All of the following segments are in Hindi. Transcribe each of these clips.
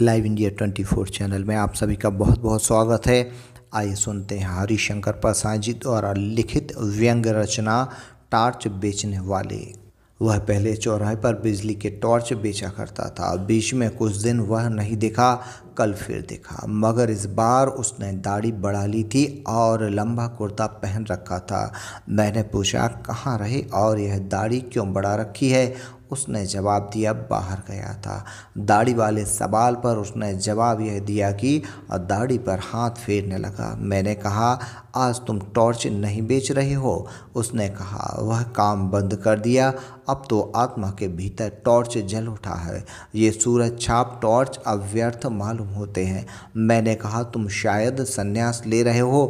लाइव इंडिया 24 चैनल में आप सभी का बहुत बहुत स्वागत है आइए सुनते हैं हरिशंकर प्रसाद जी द्वारा लिखित व्यंग रचना टॉर्च बेचने वाले वह पहले चौराहे पर बिजली के टॉर्च बेचा करता था बीच में कुछ दिन वह नहीं देखा कल फिर देखा मगर इस बार उसने दाढ़ी बढ़ा ली थी और लंबा कुर्ता पहन रखा था मैंने पूछा कहाँ रहे और यह दाढ़ी क्यों बढ़ा रखी है उसने जवाब दिया बाहर गया था दाढ़ी वाले सवाल पर उसने जवाब यह दिया कि और दाढ़ी पर हाथ फेरने लगा मैंने कहा आज तुम टॉर्च नहीं बेच रहे हो उसने कहा वह काम बंद कर दिया अब तो आत्मा के भीतर टॉर्च जल उठा है ये सूरज छाप टॉर्च अव्यर्थ मालूम होते हैं मैंने कहा तुम शायद संन्यास ले रहे हो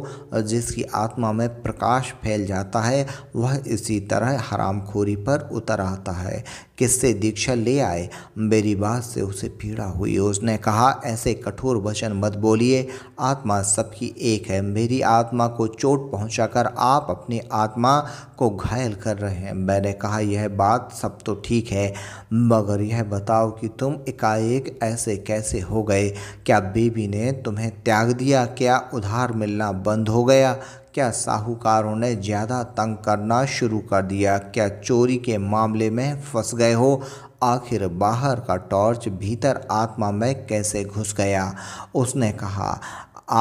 जिसकी आत्मा में प्रकाश फैल जाता है वह इसी तरह हरामखोरी पर उतर आता है किससे दीक्षा ले आए मेरी बात से उसे पीड़ा हुई उसने कहा ऐसे कठोर वचन मत बोलिए आत्मा सबकी एक है मेरी आत्मा को चोट पहुंचाकर आप अपनी आत्मा को घायल कर रहे हैं मैंने कहा यह बात सब तो ठीक है मगर यह बताओ कि तुम एकाएक ऐसे कैसे हो गए क्या बेबी ने तुम्हें त्याग दिया क्या उधार मिलना बंद हो गया क्या साहूकारों ने ज़्यादा तंग करना शुरू कर दिया क्या चोरी के मामले में फंस गए हो आखिर बाहर का टॉर्च भीतर आत्मा में कैसे घुस गया उसने कहा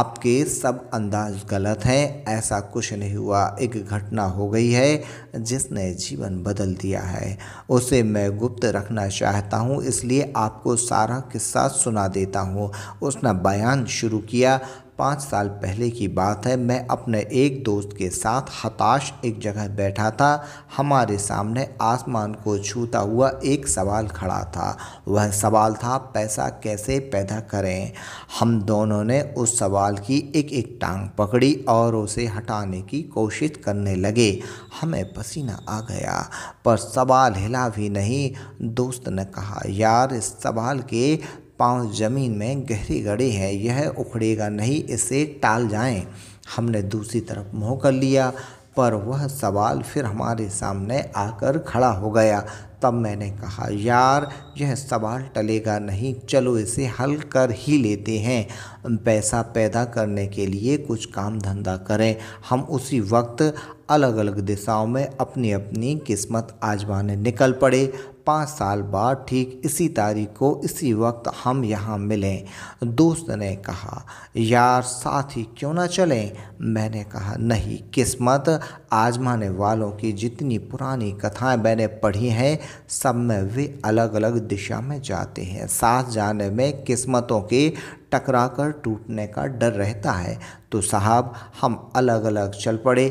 आपके सब अंदाज गलत हैं ऐसा कुछ नहीं हुआ एक घटना हो गई है जिसने जीवन बदल दिया है उसे मैं गुप्त रखना चाहता हूँ इसलिए आपको सारा किस्सा सुना देता हूँ उसने बयान शुरू किया पाँच साल पहले की बात है मैं अपने एक दोस्त के साथ हताश एक जगह बैठा था हमारे सामने आसमान को छूता हुआ एक सवाल खड़ा था वह सवाल था पैसा कैसे पैदा करें हम दोनों ने उस सवाल की एक एक टांग पकड़ी और उसे हटाने की कोशिश करने लगे हमें पसीना आ गया पर सवाल हिला भी नहीं दोस्त ने कहा यार इस सवाल के पाँव ज़मीन में गहरी गड़े हैं यह उखड़ेगा नहीं इसे टाल जाएं हमने दूसरी तरफ मुँह कर लिया पर वह सवाल फिर हमारे सामने आकर खड़ा हो गया तब मैंने कहा यार यह सवाल टलेगा नहीं चलो इसे हल कर ही लेते हैं पैसा पैदा करने के लिए कुछ काम धंधा करें हम उसी वक्त अलग अलग दिशाओं में अपनी अपनी किस्मत आजमाने निकल पड़े पाँच साल बाद ठीक इसी तारीख को इसी वक्त हम यहाँ मिलें दोस्त ने कहा यार साथ ही क्यों ना चलें मैंने कहा नहीं किस्मत आजमाने वालों की जितनी पुरानी कथाएं मैंने पढ़ी हैं सब में वे अलग अलग दिशा में जाते हैं साथ जाने में किस्मतों के टकराकर टूटने का डर रहता है तो साहब हम अलग अलग चल पड़े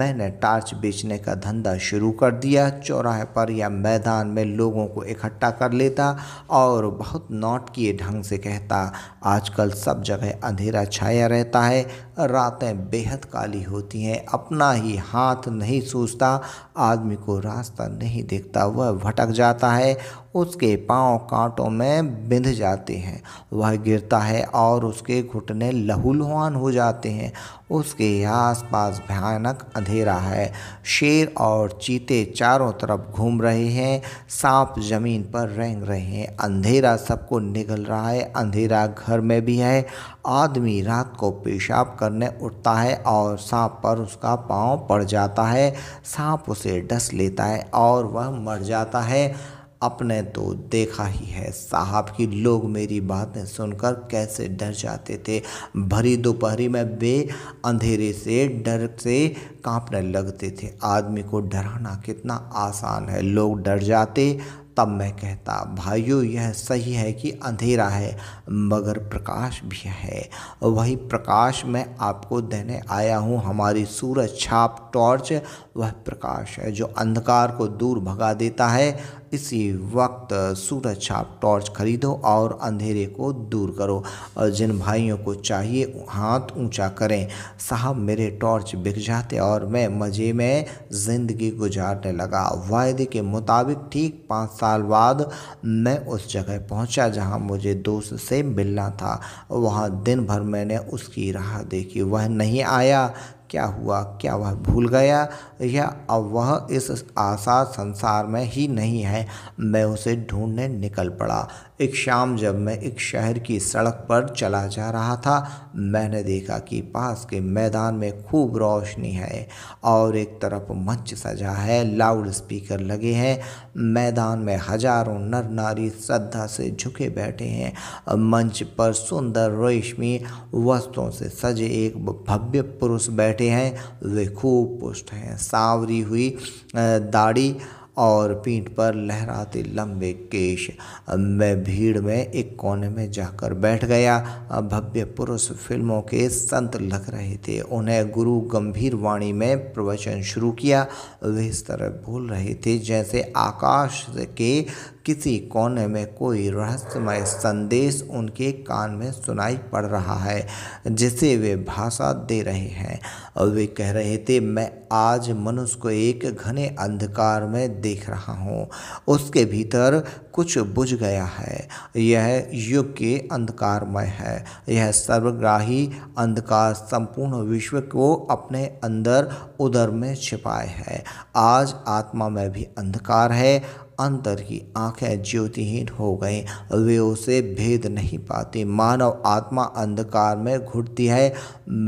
मैंने टार्च बेचने का धंधा शुरू कर दिया चौराहे पर या मैदान में लोगों को इकट्ठा कर लेता और बहुत नौट किए ढंग से कहता आजकल सब जगह अंधेरा छाया रहता है रातें बेहद काली होती हैं अपना ही हाथ नहीं सूझता आदमी को रास्ता नहीं दिखता वह भटक जाता है उसके पांव कांटों में बिंध जाते हैं वह गिरता है और उसके घुटने लहूलुहान हो जाते हैं उसके आसपास भयानक अंधेरा है शेर और चीते चारों तरफ घूम रहे हैं सांप जमीन पर रेंग रहे हैं अंधेरा सबको निगल रहा है अंधेरा घर घर में भी है आदमी रात को पेशाब करने उठता है और सांप पर उसका पाँव पड़ जाता है सांप उसे डस लेता है और वह मर जाता है अपने तो देखा ही है साहब की लोग मेरी बातें सुनकर कैसे डर जाते थे भरी दोपहरी में वे अंधेरे से डर से कांपने लगते थे आदमी को डराना कितना आसान है लोग डर जाते तब मैं कहता भाइयों यह सही है कि अंधेरा है मगर प्रकाश भी है वही प्रकाश मैं आपको देने आया हूँ हमारी सूरज छाप टॉर्च वह प्रकाश है जो अंधकार को दूर भगा देता है इसी वक्त सूरज छाप टॉर्च खरीदो और अंधेरे को दूर करो और जिन भाइयों को चाहिए हाथ ऊंचा करें साहब मेरे टॉर्च बिक जाते और मैं मज़े में ज़िंदगी गुजारने लगा वायदे के मुताबिक ठीक पाँच साल बाद मैं उस जगह पहुंचा जहां मुझे दोस्त से मिलना था वहां दिन भर मैंने उसकी राह देखी वह नहीं आया क्या हुआ क्या वह भूल गया या अब वह इस आशा संसार में ही नहीं है मैं उसे ढूंढने निकल पड़ा एक शाम जब मैं एक शहर की सड़क पर चला जा रहा था मैंने देखा कि पास के मैदान में खूब रोशनी है और एक तरफ मंच सजा है लाउड स्पीकर लगे हैं मैदान में हजारों नर नारी श्रद्धा से झुके बैठे हैं मंच पर सुंदर रेशमी वस्त्रों से सजे एक भव्य पुरुष बैठे बैठे हैं वे खूब पुष्ट हैं सांवरी हुई दाढ़ी और पीठ पर लहराते लंबे केश मैं भीड़ में एक कोने में जाकर बैठ गया भव्य पुरुष फिल्मों के संत लग रहे थे उन्हें गुरु गंभीर वाणी में प्रवचन शुरू किया वे इस तरह बोल रहे थे जैसे आकाश के किसी कोने में कोई रहस्यमय संदेश उनके कान में सुनाई पड़ रहा है जिसे वे भाषा दे रहे हैं और वे कह रहे थे मैं आज मनुष्य को एक घने अंधकार में देख रहा हूँ उसके भीतर कुछ बुझ गया है यह युग के अंधकारमय है यह सर्वग्राही अंधकार संपूर्ण विश्व को अपने अंदर उदर में छिपाए है आज आत्मा में भी अंधकार है अंतर की आंखें ज्योतिहीन हो गई वे उसे भेद नहीं पाते मानव आत्मा अंधकार में घुटती है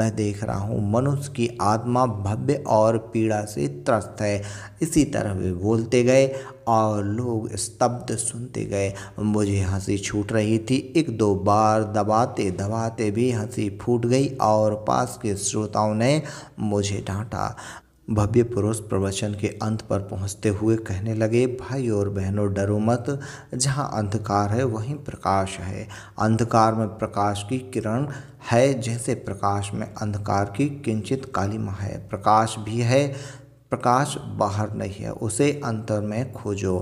मैं देख रहा हूँ मनुष्य की आत्मा भव्य और पीड़ा से त्रस्त है इसी तरह वे बोलते गए और लोग स्तब्ध सुनते गए मुझे हंसी छूट रही थी एक दो बार दबाते दबाते भी हंसी फूट गई और पास के श्रोताओं ने मुझे डांटा भव्य पुरुष प्रवचन के अंत पर पहुंचते हुए कहने लगे भाई और बहनों डरो मत जहां अंधकार है वहीं प्रकाश है अंधकार में प्रकाश की किरण है जैसे प्रकाश में अंधकार की किंचित कालिमा है प्रकाश भी है प्रकाश बाहर नहीं है उसे अंतर में खोजो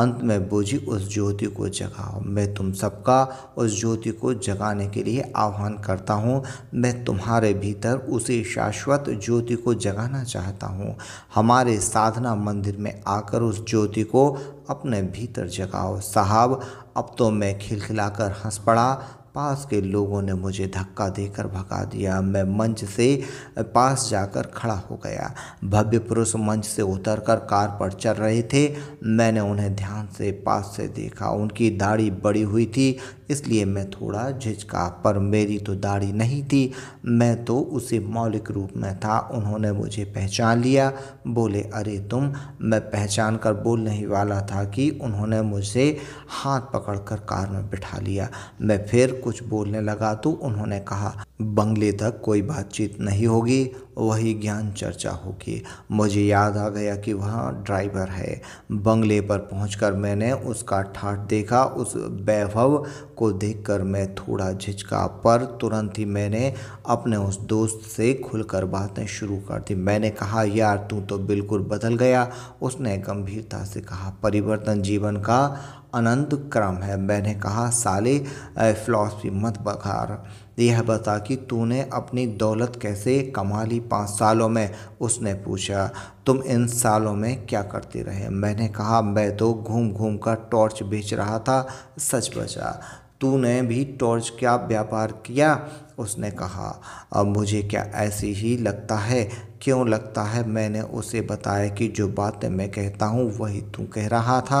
अंत में बुझी उस ज्योति को जगाओ मैं तुम सबका उस ज्योति को जगाने के लिए आह्वान करता हूँ मैं तुम्हारे भीतर उसी शाश्वत ज्योति को जगाना चाहता हूँ हमारे साधना मंदिर में आकर उस ज्योति को अपने भीतर जगाओ साहब अब तो मैं खिलखिलाकर हंस पड़ा पास के लोगों ने मुझे धक्का देकर भगा दिया मैं मंच से पास जाकर खड़ा हो गया भव्य पुरुष मंच से उतरकर कार पर चल रहे थे मैंने उन्हें ध्यान से पास से देखा उनकी दाढ़ी बड़ी हुई थी इसलिए मैं थोड़ा झिझका पर मेरी तो दाढ़ी नहीं थी मैं तो उसे मौलिक रूप में था उन्होंने मुझे पहचान लिया बोले अरे तुम मैं पहचान कर बोलने ही वाला था कि उन्होंने मुझे हाथ पकड़कर कार में बिठा लिया मैं फिर कुछ बोलने लगा तो उन्होंने कहा बंगले तक कोई बातचीत नहीं होगी वही ज्ञान चर्चा होगी मुझे याद आ गया कि वहाँ ड्राइवर है बंगले पर पहुंचकर मैंने उसका ठाठ देखा उस वैभव को देखकर मैं थोड़ा झिझका पर तुरंत ही मैंने अपने उस दोस्त से खुलकर बातें शुरू कर दी मैंने कहा यार तू तो बिल्कुल बदल गया उसने गंभीरता से कहा परिवर्तन जीवन का अनंत क्रम है मैंने कहा साले फिलॉसफी मत बघार यह बता कि तूने अपनी दौलत कैसे कमा ली पाँच सालों में उसने पूछा तुम इन सालों में क्या करते रहे मैंने कहा मैं तो घूम घूम कर टॉर्च बेच रहा था सच बचा तूने भी टॉर्च का व्यापार किया उसने कहा अब मुझे क्या ऐसे ही लगता है क्यों लगता है मैंने उसे बताया कि जो बातें मैं कहता हूँ वही तू कह रहा था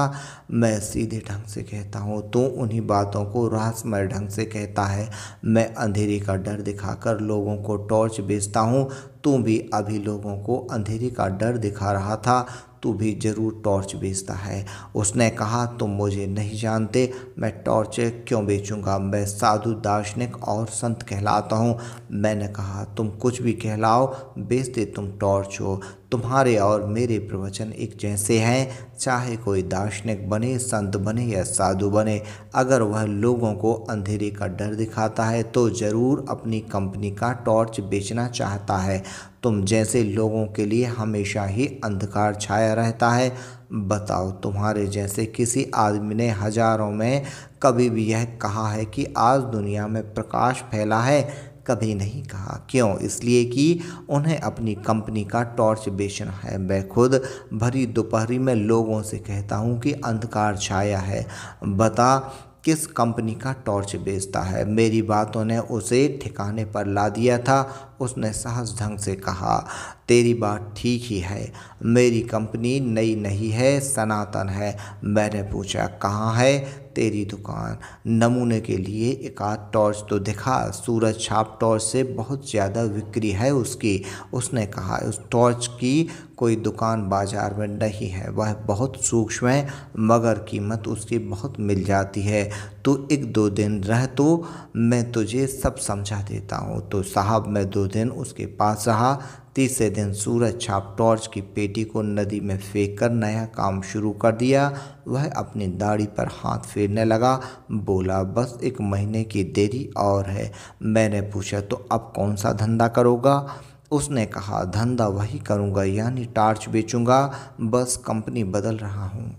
मैं सीधे ढंग से कहता हूँ तू उन्हीं बातों को रहस्यमय ढंग से कहता है मैं अंधेरे का डर दिखाकर लोगों को टॉर्च बेचता हूँ तू भी अभी लोगों को अंधेरे का डर दिखा रहा था तू भी ज़रूर टॉर्च बेचता है उसने कहा तुम मुझे नहीं जानते मैं टॉर्च क्यों बेचूंगा मैं साधु दार्शनिक और संत कहलाता हूँ मैंने कहा तुम कुछ भी कहलाओ बेचते तुम टॉर्च हो तुम्हारे और मेरे प्रवचन एक जैसे हैं चाहे कोई दार्शनिक बने संत बने या साधु बने अगर वह लोगों को अंधेरे का डर दिखाता है तो ज़रूर अपनी कंपनी का टॉर्च बेचना चाहता है तुम जैसे लोगों के लिए हमेशा ही अंधकार छाया रहता है बताओ तुम्हारे जैसे किसी आदमी ने हजारों में कभी भी यह कहा है कि आज दुनिया में प्रकाश फैला है कभी नहीं कहा क्यों इसलिए कि उन्हें अपनी कंपनी का टॉर्च बेचना है मैं खुद भरी दोपहरी में लोगों से कहता हूँ कि अंधकार छाया है बता किस कंपनी का टॉर्च बेचता है मेरी बातों ने उसे ठिकाने पर ला दिया था उसने सहज ढंग से कहा तेरी बात ठीक ही है मेरी कंपनी नई नहीं है सनातन है मैंने पूछा कहाँ है तेरी दुकान नमूने के लिए एक आध टॉर्च तो दिखा सूरज छाप टॉर्च से बहुत ज़्यादा बिक्री है उसकी उसने कहा उस टॉर्च की कोई दुकान बाज़ार में नहीं है वह बहुत सूक्ष्म है मगर कीमत उसकी बहुत मिल जाती है तो एक दो दिन रह तो मैं तुझे सब समझा देता हूँ तो साहब मैं दो दिन उसके पास रहा तीसरे दिन सूरज छाप टॉर्च की पेटी को नदी में फेंक कर नया काम शुरू कर दिया वह अपनी दाढ़ी पर हाथ फेरने लगा बोला बस एक महीने की देरी और है मैंने पूछा तो अब कौन सा धंधा करोगा उसने कहा धंधा वही करूँगा यानी टॉर्च बेचूँगा बस कंपनी बदल रहा हूँ